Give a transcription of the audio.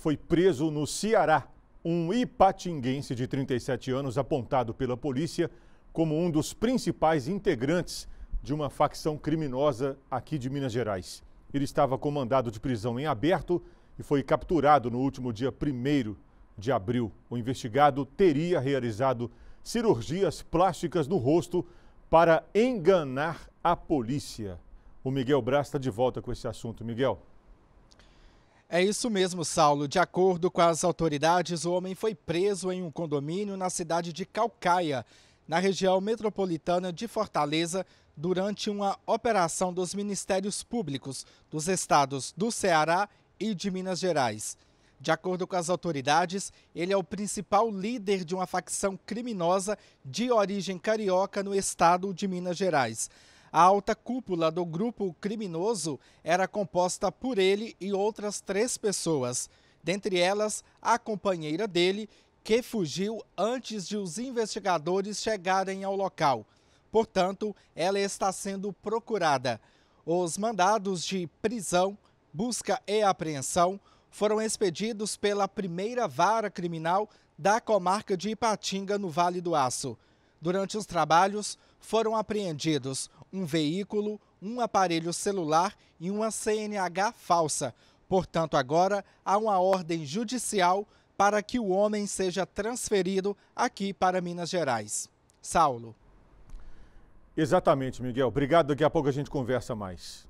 foi preso no Ceará um ipatinguense de 37 anos, apontado pela polícia como um dos principais integrantes de uma facção criminosa aqui de Minas Gerais. Ele estava com mandado de prisão em aberto e foi capturado no último dia 1 de abril. O investigado teria realizado cirurgias plásticas no rosto para enganar a polícia. O Miguel Braz está de volta com esse assunto. Miguel. É isso mesmo, Saulo. De acordo com as autoridades, o homem foi preso em um condomínio na cidade de Calcaia, na região metropolitana de Fortaleza, durante uma operação dos ministérios públicos dos estados do Ceará e de Minas Gerais. De acordo com as autoridades, ele é o principal líder de uma facção criminosa de origem carioca no estado de Minas Gerais. A alta cúpula do grupo criminoso era composta por ele e outras três pessoas, dentre elas a companheira dele, que fugiu antes de os investigadores chegarem ao local. Portanto, ela está sendo procurada. Os mandados de prisão, busca e apreensão foram expedidos pela primeira vara criminal da comarca de Ipatinga, no Vale do Aço. Durante os trabalhos, foram apreendidos um veículo, um aparelho celular e uma CNH falsa. Portanto, agora há uma ordem judicial para que o homem seja transferido aqui para Minas Gerais. Saulo. Exatamente, Miguel. Obrigado. Daqui a pouco a gente conversa mais.